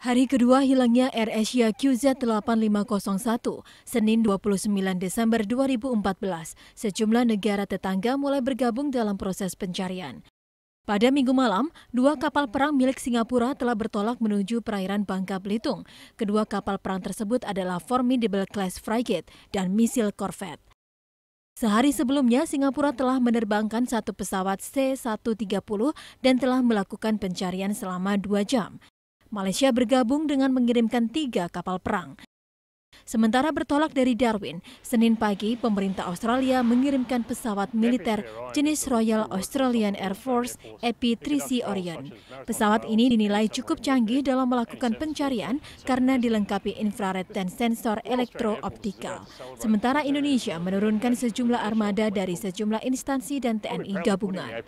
Hari kedua hilangnya Air Asia QZ8501, Senin 29 Desember 2014, sejumlah negara tetangga mulai bergabung dalam proses pencarian. Pada minggu malam, dua kapal perang milik Singapura telah bertolak menuju perairan Bangka Belitung. Kedua kapal perang tersebut adalah Formidable Class Frigate dan Misil Corvette. Sehari sebelumnya, Singapura telah menerbangkan satu pesawat C-130 dan telah melakukan pencarian selama dua jam. Malaysia bergabung dengan mengirimkan tiga kapal perang. Sementara bertolak dari Darwin, Senin pagi pemerintah Australia mengirimkan pesawat militer jenis Royal Australian Air Force EP-3C Orion. Pesawat ini dinilai cukup canggih dalam melakukan pencarian karena dilengkapi infrared dan sensor elektrooptikal. Sementara Indonesia menurunkan sejumlah armada dari sejumlah instansi dan TNI gabungan.